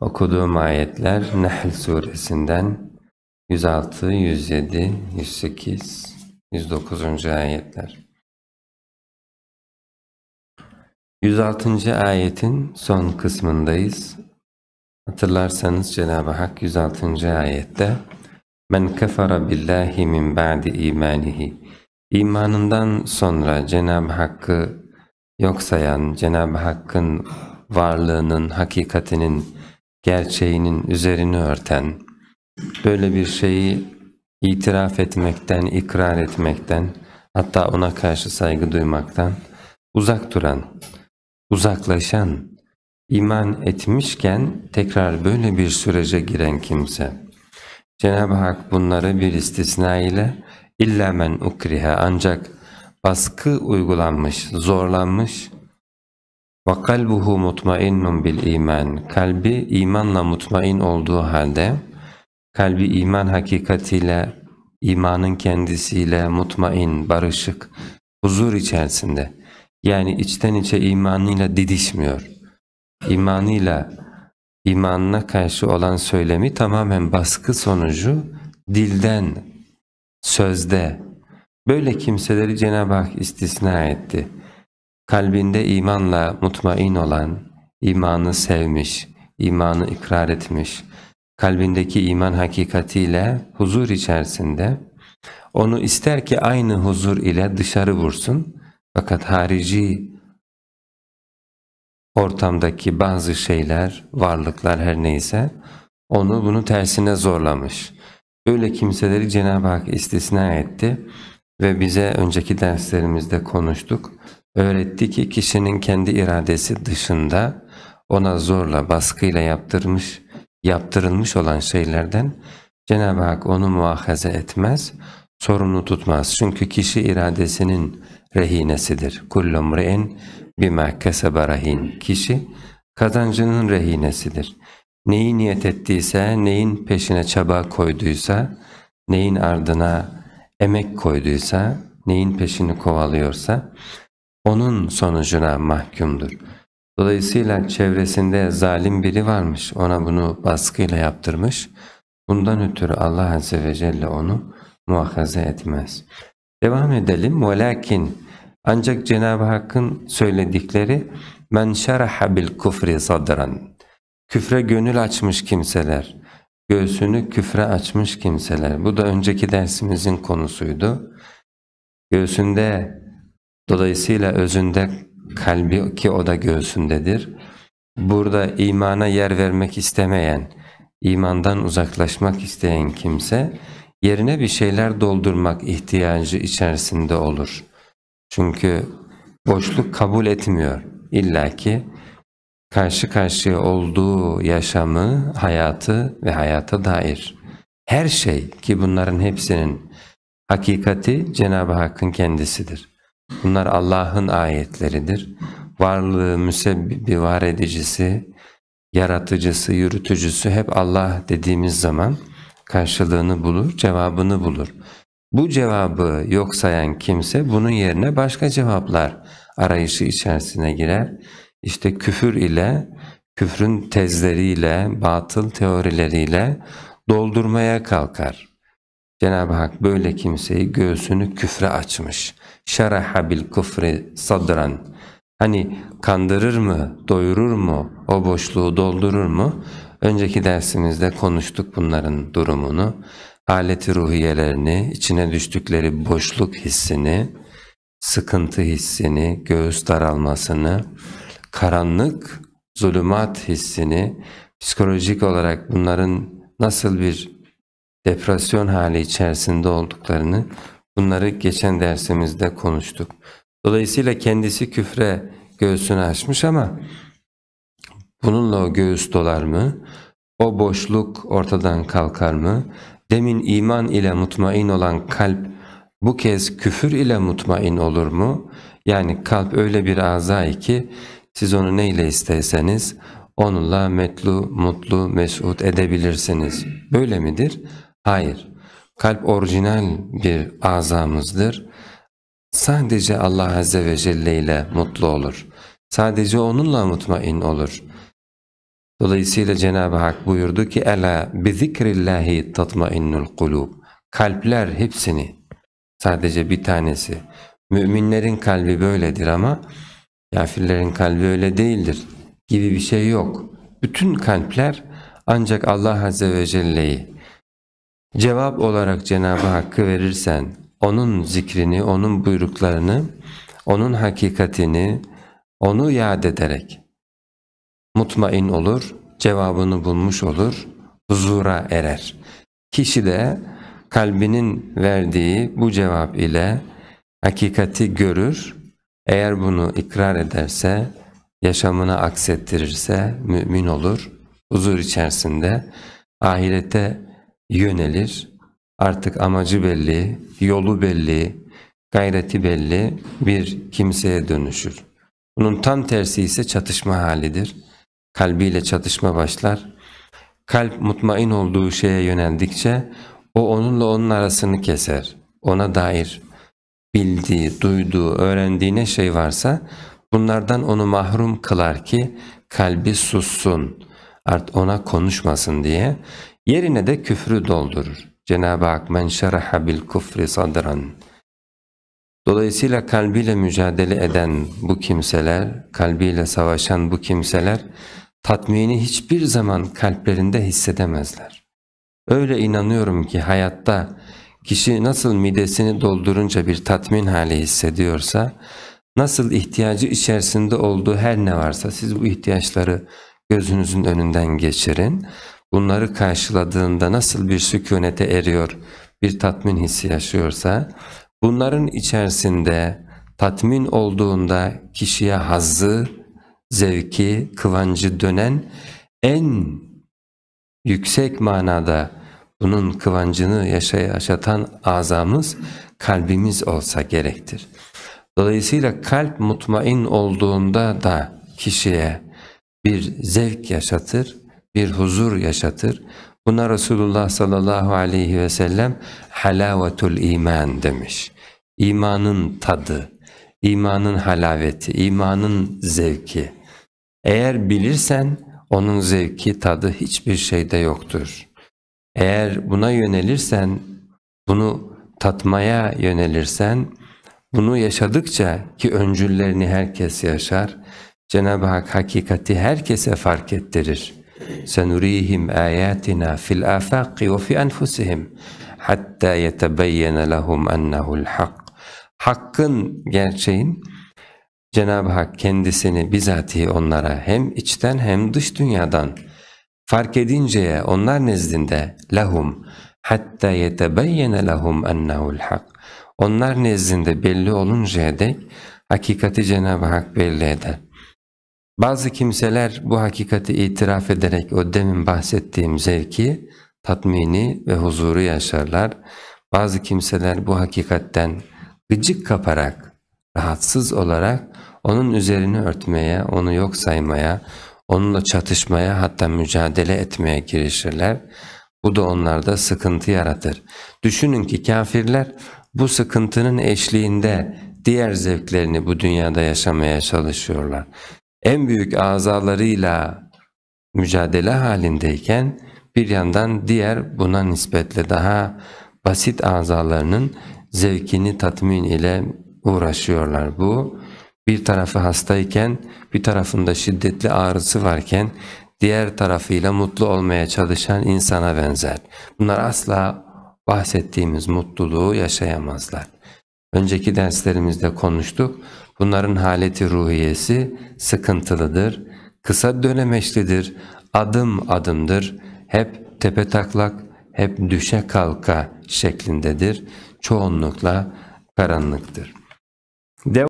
Okuduğum ayetler Nehl suresinden 106, 107, 108, 109. ayetler. 106. ayetin son kısmındayız. Hatırlarsanız Cenab-ı Hak 106. ayette Men kafara billahi min ba'di imanihi İmanından sonra Cenab-ı Hakk'ı yok sayan, Cenab-ı Hakk'ın varlığının, hakikatinin gerçeğinin üzerini örten, böyle bir şeyi itiraf etmekten, ikrar etmekten, hatta ona karşı saygı duymaktan uzak duran, uzaklaşan, iman etmişken tekrar böyle bir sürece giren kimse. Cenab-ı Hak bunları bir istisna ile illa men ukriha ancak baskı uygulanmış, zorlanmış ve kalbuhu mutmainnun bil iman. Kalbi imanla mutmain olduğu halde, kalbi iman hakikatiyle, imanın kendisiyle mutmain, barışık, huzur içerisinde. Yani içten içe imanıyla didişmiyor. imanıyla imanına karşı olan söylemi tamamen baskı sonucu dilden, sözde. Böyle kimseleri Cenab-ı Hak istisna etti kalbinde imanla mutmain olan, imanı sevmiş, imanı ikrar etmiş, kalbindeki iman hakikatiyle huzur içerisinde, onu ister ki aynı huzur ile dışarı vursun, fakat harici ortamdaki bazı şeyler, varlıklar her neyse, onu bunu tersine zorlamış. Böyle kimseleri Cenab-ı Hak istisna etti ve bize önceki derslerimizde konuştuk öğretti ki kişinin kendi iradesi dışında ona zorla baskıyla yaptırmış, yaptırılmış olan şeylerden Cenab-ı Hak onu muahaze etmez, sorumlu tutmaz. Çünkü kişi iradesinin rehinesidir. Kullum re'in bima kesebe rehin. Kişi kazancının rehinesidir. Neyi niyet ettiyse, neyin peşine çaba koyduysa, neyin ardına emek koyduysa, neyin peşini kovalıyorsa onun sonucuna mahkumdur. Dolayısıyla çevresinde zalim biri varmış, ona bunu baskıyla yaptırmış. Bundan ötürü Allah Azze ve Celle onu muhafaza etmez. Devam edelim. وَلَكِنْ Ancak Cenab-ı Hakk'ın söyledikleri men şeraha bil kufri Küfre gönül açmış kimseler, göğsünü küfre açmış kimseler. Bu da önceki dersimizin konusuydu. Göğsünde Dolayısıyla özünde kalbi ki o da göğsündedir. Burada imana yer vermek istemeyen, imandan uzaklaşmak isteyen kimse yerine bir şeyler doldurmak ihtiyacı içerisinde olur. Çünkü boşluk kabul etmiyor. İlla ki karşı karşıya olduğu yaşamı, hayatı ve hayata dair her şey ki bunların hepsinin hakikati Cenab-ı Hakk'ın kendisidir. Bunlar Allah'ın ayetleridir. Varlığı müsebbibi, var edicisi, yaratıcısı, yürütücüsü hep Allah dediğimiz zaman karşılığını bulur, cevabını bulur. Bu cevabı yok sayan kimse bunun yerine başka cevaplar arayışı içerisine girer. İşte küfür ile, küfrün tezleriyle, batıl teorileriyle doldurmaya kalkar. Cenab-ı Hak böyle kimseyi göğsünü küfre açmış. Şeraha bil kufri sadran. Hani kandırır mı, doyurur mu, o boşluğu doldurur mu? Önceki dersimizde konuştuk bunların durumunu. Aleti ruhiyelerini, içine düştükleri boşluk hissini, sıkıntı hissini, göğüs daralmasını, karanlık, zulümat hissini, psikolojik olarak bunların nasıl bir depresyon hali içerisinde olduklarını bunları geçen dersimizde konuştuk. Dolayısıyla kendisi küfre göğsünü açmış ama bununla o göğüs dolar mı? O boşluk ortadan kalkar mı? Demin iman ile mutmain olan kalp bu kez küfür ile mutmain olur mu? Yani kalp öyle bir azay ki siz onu neyle isterseniz onunla metlu, mutlu, mesut edebilirsiniz. Böyle midir? Hayır, kalp orijinal bir azamızdır. Sadece Allah Azze ve Celle ile mutlu olur. Sadece onunla mutmain olur. Dolayısıyla Cenab-ı Hak buyurdu ki ''Ela bizikrillahi tatmainnul kulub'' Kalpler hepsini, sadece bir tanesi. Müminlerin kalbi böyledir ama kafirlerin kalbi öyle değildir gibi bir şey yok. Bütün kalpler ancak Allah Azze ve Celle'yi Cevap olarak Cenab-ı Hakk'ı verirsen, O'nun zikrini, O'nun buyruklarını, O'nun hakikatini, O'nu yad ederek mutmain olur, cevabını bulmuş olur, huzura erer. Kişi de kalbinin verdiği bu cevap ile hakikati görür, eğer bunu ikrar ederse, yaşamına aksettirirse mümin olur, huzur içerisinde ahirete yönelir. Artık amacı belli, yolu belli, gayreti belli bir kimseye dönüşür. Bunun tam tersi ise çatışma halidir. Kalbiyle çatışma başlar. Kalp mutmain olduğu şeye yöneldikçe o onunla onun arasını keser. Ona dair bildiği, duyduğu, öğrendiğine şey varsa bunlardan onu mahrum kılar ki kalbi sussun, artık ona konuşmasın diye Yerine de küfrü doldurur. Cenab-ı Hak men şeraha bil kufri sadran. Dolayısıyla kalbiyle mücadele eden bu kimseler, kalbiyle savaşan bu kimseler tatmini hiçbir zaman kalplerinde hissedemezler. Öyle inanıyorum ki hayatta kişi nasıl midesini doldurunca bir tatmin hali hissediyorsa, nasıl ihtiyacı içerisinde olduğu her ne varsa siz bu ihtiyaçları gözünüzün önünden geçirin bunları karşıladığında nasıl bir sükunete eriyor, bir tatmin hissi yaşıyorsa, bunların içerisinde tatmin olduğunda kişiye hazzı, zevki, kıvancı dönen en yüksek manada bunun kıvancını yaşatan azamız kalbimiz olsa gerektir. Dolayısıyla kalp mutmain olduğunda da kişiye bir zevk yaşatır, bir huzur yaşatır. Buna Resulullah sallallahu aleyhi ve sellem halavetul iman demiş. İmanın tadı, imanın halaveti, imanın zevki. Eğer bilirsen onun zevki, tadı hiçbir şeyde yoktur. Eğer buna yönelirsen, bunu tatmaya yönelirsen, bunu yaşadıkça ki öncüllerini herkes yaşar, Cenab-ı Hak hakikati herkese fark ettirir. سنريهم آياتنا في الآفاق وفي أنفسهم hatta yetebeyyene لهم أنه الحق حقن gerçeğin Cenab-ı Hak kendisini bizatihi onlara hem içten hem dış dünyadan fark edinceye onlar nezdinde lehum hatta yetebeyyene lehum ennehul hak. Onlar nezdinde belli oluncaya dek hakikati Cenab-ı Hak belli eder. Bazı kimseler bu hakikati itiraf ederek o demin bahsettiğim zevki, tatmini ve huzuru yaşarlar. Bazı kimseler bu hakikatten gıcık kaparak, rahatsız olarak onun üzerini örtmeye, onu yok saymaya, onunla çatışmaya hatta mücadele etmeye girişirler. Bu da onlarda sıkıntı yaratır. Düşünün ki kafirler bu sıkıntının eşliğinde diğer zevklerini bu dünyada yaşamaya çalışıyorlar en büyük azalarıyla mücadele halindeyken bir yandan diğer buna nispetle daha basit azalarının zevkini tatmin ile uğraşıyorlar. Bu bir tarafı hastayken bir tarafında şiddetli ağrısı varken diğer tarafıyla mutlu olmaya çalışan insana benzer. Bunlar asla bahsettiğimiz mutluluğu yaşayamazlar. Önceki derslerimizde konuştuk. Bunların haleti ruhiyesi sıkıntılıdır, kısa dönemeçlidir, adım adımdır, hep tepe taklak, hep düşe kalka şeklindedir. Çoğunlukla karanlıktır. Devam